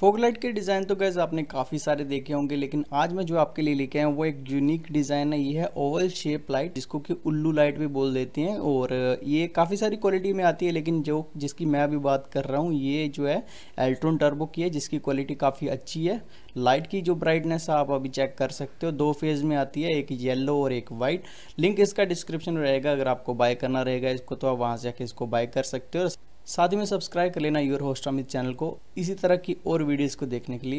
फोक light के design तो गैस आपने काफ़ी सारे देखे होंगे लेकिन आज मैं जो आपके लिए लेके आया हूँ वो एक यूनिक डिज़ाइन है ये है ओवल शेप लाइट जिसको कि उल्लू लाइट भी बोल देती हैं और ये काफ़ी सारी क्वालिटी में आती है लेकिन जो जिसकी मैं अभी बात कर रहा हूँ ये जो है एल्ट्रोन टर्बो की है जिसकी क्वालिटी काफ़ी अच्छी है लाइट की जो ब्राइटनेस है आप अभी चेक कर सकते हो दो फेज़ में आती है एक येलो और एक वाइट लिंक इसका डिस्क्रिप्शन में रहेगा अगर आपको बाय करना रहेगा इसको तो आप वहाँ से जाके इसको बाय कर सकते हो साथ ही में सब्सक्राइब कर लेना योर होस्ट अमित चैनल को इसी तरह की और वीडियोस को देखने के लिए